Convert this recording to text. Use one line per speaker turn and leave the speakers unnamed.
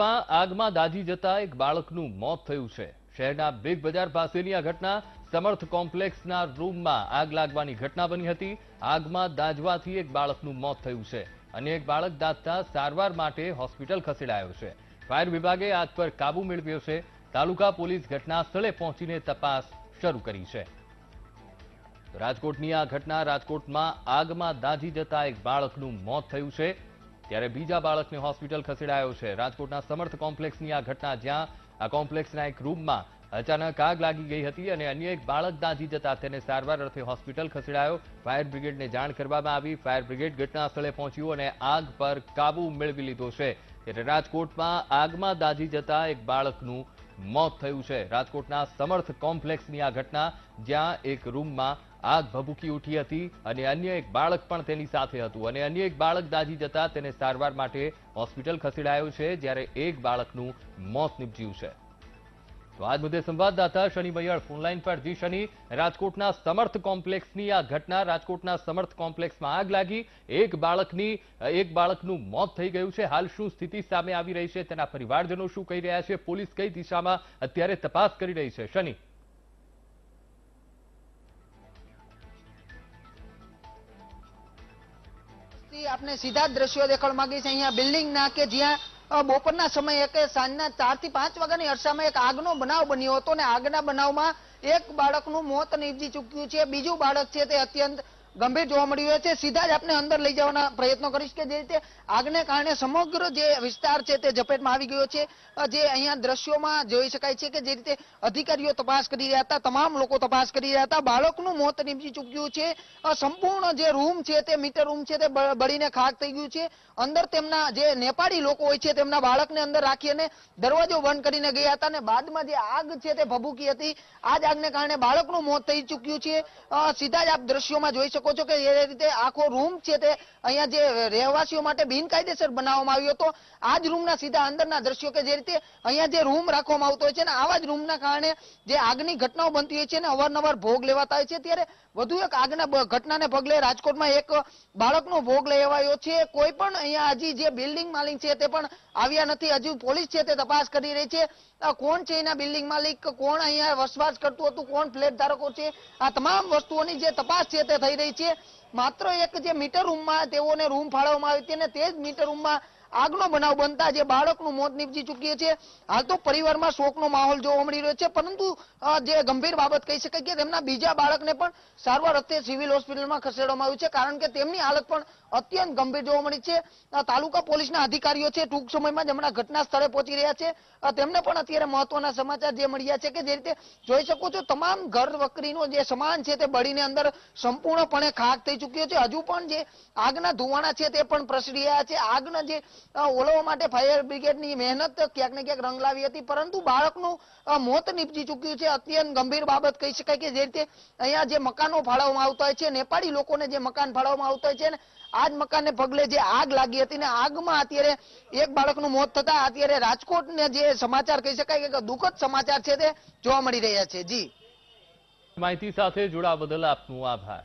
સુરતમાં આગમાં દાઝી જતા એક બાળકનું મોત થયું છે શહેરના બિગ બજાર પાસેની આ ઘટના સમર્થ કોમ્પ્લેક્સના રૂમમાં આગ લાગવાની ઘટના બની હતી આગમાં દાઝવાથી એક બાળકનું મોત થયું છે અને એક બાળક દાઝતા સારવાર માટે હોસ્પિટલ ખસેડાયો છે ફાયર વિભાગે આગ પર કાબુ મેળવ્યો છે તાલુકા પોલીસ ઘટના સ્થળે પહોંચીને તપાસ શરૂ કરી છે રાજકોટની આ ઘટના રાજકોટમાં આગમાં દાઝી જતા એક બાળકનું મોત થયું છે ત્યારે બીજા બાળકને હોસ્પિટલ ખસેડાયો છે રાજકોટના સમર્થ કોમ્પ્લેક્સની આ ઘટના જ્યાં આ કોમ્પ્લેક્સના એક રૂમમાં અચાનક આગ લાગી ગઈ હતી અને અન્ય એક બાળક દાઝી જતા તેને સારવાર અર્થે હોસ્પિટલ ખસેડાયો ફાયર બ્રિગેડને જાણ કરવામાં આવી ફાયર બ્રિગેડ ઘટના સ્થળે પહોંચ્યું અને આગ પર કાબૂ મેળવી લીધો છે ત્યારે રાજકોટમાં આગમાં દાઝી જતા એક બાળકનું મોત થયું છે રાજકોટના સમર્થ કોમ્પ્લેક્સની આ ઘટના જ્યાં એક રૂમમાં આગ ભભૂકી ઉઠી હતી અને અન્ય એક બાળક પણ તેની સાથે હતું અને અન્ય એક બાળક દાજી જતા તેને સારવાર માટે હોસ્પિટલ ખસેડાયો છે જ્યારે એક બાળકનું મોત નીપજ્યું છે તો આ મુદ્દે સંવાદદાતા શનિ મૈયળ ફોનલાઈન પર જી શનિ રાજકોટના સમર્થ કોમ્પ્લેક્સની આ ઘટના રાજકોટના સમર્થ કોમ્પ્લેક્સમાં આગ લાગી એક બાળકની એક બાળકનું મોત થઈ ગયું છે હાલ શું સ્થિતિ સામે આવી રહી છે તેના પરિવારજનો શું કહી રહ્યા છે પોલીસ કઈ દિશામાં અત્યારે તપાસ કરી રહી છે શનિ
આપણે સીધા જ દ્રશ્યો દેખાડ માંગી છે બિલ્ડિંગ ના કે જ્યાં બપોરના સમયે કે સાંજના ચાર થી પાંચ વાગ્યાની અરસામાં એક આગનો બનાવ બન્યો હતો અને આગના બનાવમાં એક બાળકનું મોત નીપજી ચુક્યું છે બીજું બાળક છે તે અત્યંત ગંભીર જોવા મળી રહ્યો છે સીધા જ આપણે અંદર લઈ જવાના પ્રયત્નો કરીશ કે જે રીતે આગને કારણે સમગ્ર જે વિસ્તાર છે તે ઝપેટમાં આવી ગયો છે જે અહીંયા દ્રશ્યોમાં જોઈ શકાય છે કે જે રીતે અધિકારીઓ તપાસ કરી રહ્યા હતા તમામ લોકો તપાસ કરી રહ્યા હતા બાળકનું મોત નીપજી ચૂક્યું છે સંપૂર્ણ જે રૂમ છે તે મીટર રૂમ છે તે બળીને ખાક થઈ ગયું છે અંદર તેમના જે નેપાળી લોકો હોય છે તેમના બાળકને અંદર રાખી અને દરવાજો બંધ કરીને ગયા હતા અને બાદમાં જે આગ છે તે ભભૂકી હતી આ જ આગને કારણે બાળકનું મોત થઈ ચૂક્યું છે સીધા જ આપ દ્રશ્યોમાં જોઈ શકો શકો છો કે એ રીતે આખો રૂમ છે તે અહીંયા જે રહેવાસીઓ માટે બિનકાયદેસર બનાવવામાં આવ્યો હતો આ જ રૂમના સીધા અંદરના દ્રશ્યો કે જે રીતે અહીંયા જે રૂમ રાખવામાં આવતો હોય છે અને આવા જ રૂમના કારણે જે આગની ઘટનાઓ બનતી હોય છે અને અવારનવાર ભોગ લેવાતા હોય છે ત્યારે વધુ એક આગના ઘટનાને પગલે રાજકોટમાં એક બાળકનો ભોગ લેવાયો છે કોઈ પણ અહીંયા હજી જે બિલ્ડિંગ માલિક છે તે પણ આવ્યા નથી હજુ પોલીસ છે તે તપાસ કરી રહી છે કોણ છે એના બિલ્ડિંગ માલિક કોણ અહીંયા વસવાસ કરતું હતું કોણ ફ્લેટ ધારકો છે આ તમામ વસ્તુઓની જે તપાસ છે તે થઈ રહી આવી છે માત્ર એક જે મીટર રૂમમાં તેઓને રૂમ ફાળવવામાં આવી હતી અને તે જ મીટર રૂમમાં આગનો બનાવ બનતા જે બાળકનું મોત નીપજી ચૂક્યું છે હાલ તો પરિવારમાં શોકનો માહોલ જોવા મળી રહ્યો છે પરંતુ જે ગંભીર બાબત કહી શકાય કે તેમના બીજા બાળકને પણ સારવાર અત્યારે સિવિલ હોસ્પિટલમાં ખસેડવામાં આવ્યું છે કારણ કે તેમની હાલત પણ અત્યંત ગંભીર જોવા મળી છે તાલુકા પોલીસના અધિકારીઓ છે ટૂંક સમયમાં જ હમણાં ઘટના સ્થળે પહોંચી રહ્યા છે તેમને પણ અત્યારે મહત્વના સમાચાર જે મળ્યા છે કે જે રીતે જોઈ શકો છો તમામ ઘર વકરીનો જે સમાન છે તે બળીને અંદર સંપૂર્ણપણે ખાક થઈ ચૂક્યો છે હજુ પણ જે આગના ધુવાણા છે તે પણ પ્રસરી રહ્યા છે આગના જે ઓલવવા માટે ફાયર બ્રિગેડની મહેનત ક્યાંક ને ક્યાંક રંગ લાવી હતી પરંતુ બાળકનું મોત નીપજી ચૂક્યું છે અત્યંત ગંભીર બાબત કહી શકાય કે જે રીતે અહીંયા જે મકાનો ફાળવવામાં આવતા હોય છે નેપાળી લોકોને જે મકાન ફાળવવામાં આવતા હોય છે ને આ જ મકાનને પગલે જે આગ લાગી હતી ને આગમાં અત્યારે એક બાળકનું મોત થતા અત્યારે રાજકોટને જે સમાચાર કહી શકાય કે દુઃખદ સમાચાર છે તે જોવા મળી રહ્યા છે જી
માહિતી સાથે જોડા બદલ આપનું આભાર